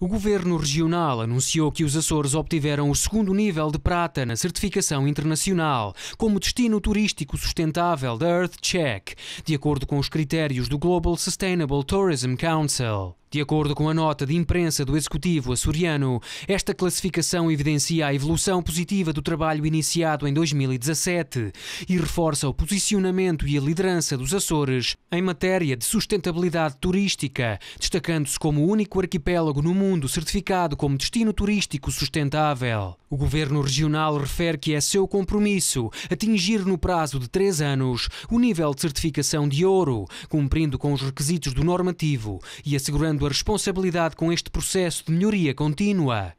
O governo regional anunciou que os Açores obtiveram o segundo nível de prata na certificação internacional, como destino turístico sustentável da Earth Check, de acordo com os critérios do Global Sustainable Tourism Council. De acordo com a nota de imprensa do Executivo açoriano, esta classificação evidencia a evolução positiva do trabalho iniciado em 2017 e reforça o posicionamento e a liderança dos Açores em matéria de sustentabilidade turística, destacando-se como o único arquipélago no mundo certificado como destino turístico sustentável. O governo regional refere que é seu compromisso atingir no prazo de três anos o nível de certificação de ouro, cumprindo com os requisitos do normativo e assegurando partilhando a responsabilidade com este processo de melhoria contínua.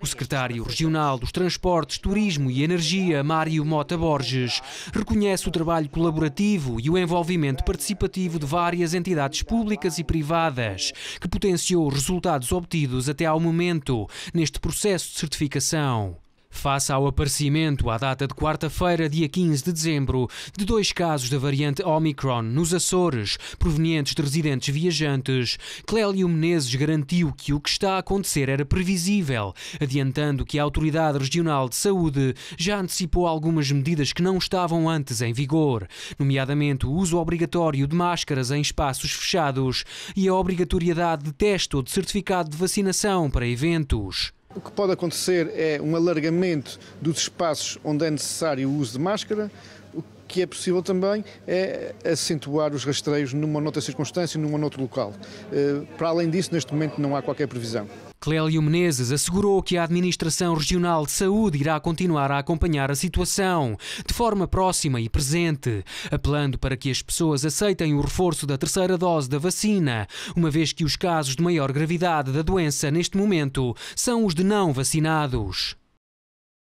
O secretário regional dos Transportes, Turismo e Energia, Mário Mota Borges, reconhece o trabalho colaborativo e o envolvimento participativo de várias entidades públicas e privadas, que potenciou os resultados obtidos até ao momento neste processo de certificação face ao aparecimento, à data de quarta-feira, dia 15 de dezembro, de dois casos da variante Omicron nos Açores, provenientes de residentes viajantes, Clélio Menezes garantiu que o que está a acontecer era previsível, adiantando que a Autoridade Regional de Saúde já antecipou algumas medidas que não estavam antes em vigor, nomeadamente o uso obrigatório de máscaras em espaços fechados e a obrigatoriedade de teste ou de certificado de vacinação para eventos. O que pode acontecer é um alargamento dos espaços onde é necessário o uso de máscara. O que é possível também é acentuar os rastreios numa outra circunstância, num outro local. Eh, para além disso, neste momento não há qualquer previsão. Clélio Menezes assegurou que a Administração Regional de Saúde irá continuar a acompanhar a situação de forma próxima e presente, apelando para que as pessoas aceitem o reforço da terceira dose da vacina, uma vez que os casos de maior gravidade da doença neste momento são os de não vacinados.